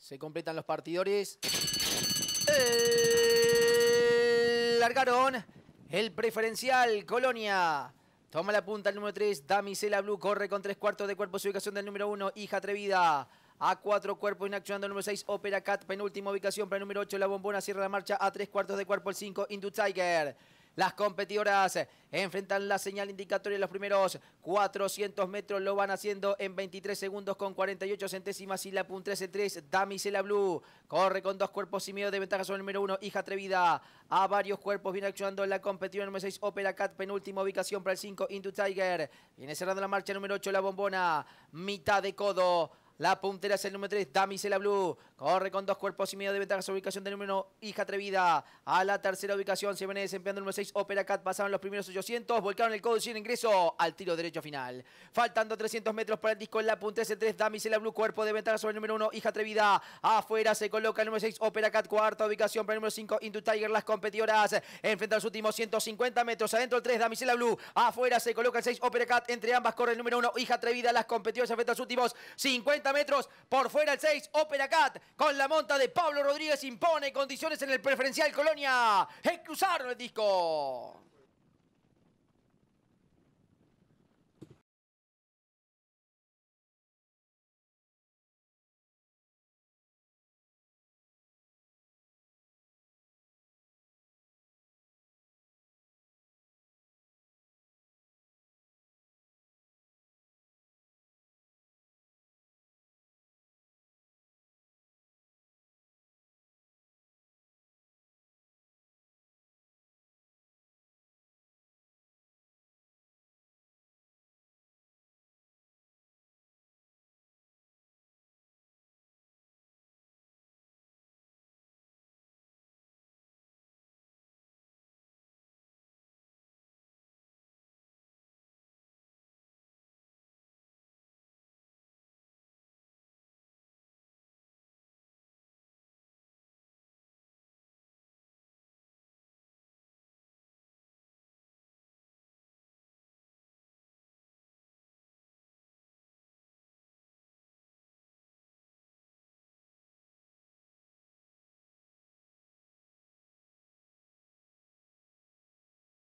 Se completan los partidores. Eh, largaron el preferencial. Colonia. Toma la punta el número 3. Damisela Blue corre con tres cuartos de cuerpo. Su ubicación del número 1. Hija atrevida. A cuatro cuerpos inaccionando el número 6, Opera Cat, penúltima ubicación para el número 8, La Bombona cierra la marcha a tres cuartos de cuerpo el 5, Indu Tiger. Las competidoras eh, enfrentan la señal indicatoria de los primeros 400 metros. Lo van haciendo en 23 segundos con 48 centésimas y la PUN 13-3. Damisela Blue corre con dos cuerpos y medio de ventaja sobre el número uno, Hija atrevida a varios cuerpos. Viene en la competidora número 6 Opera Cat. Penúltima ubicación para el 5 Indu Tiger. Viene cerrando la marcha número 8 La Bombona. Mitad de codo la puntera es el número 3, Damisela Blue. Corre con dos cuerpos y medio de ventaja sobre ubicación del número 1, Hija Atrevida. A la tercera ubicación se viene desempeñando el número 6, Opera Cat. Pasaron los primeros 800, volcaron el codo sin ingreso al tiro derecho final. Faltando 300 metros para el disco, la puntera es el 3, Damisela Blue. Cuerpo de ventaja sobre el número 1, Hija Atrevida. Afuera se coloca el número 6, Opera Cat. Cuarta ubicación para el número 5, Into Tiger. Las competidoras enfrentan los últimos 150 metros. Adentro el 3, Damisela Blue. Afuera se coloca el 6, Opera Cat. Entre ambas corre el número 1, Hija Atrevida. Las competidoras enfrentan los últimos 50 metros. Por fuera el 6, Opera Cat. Con la monta de Pablo Rodríguez impone condiciones en el preferencial Colonia. Es el disco.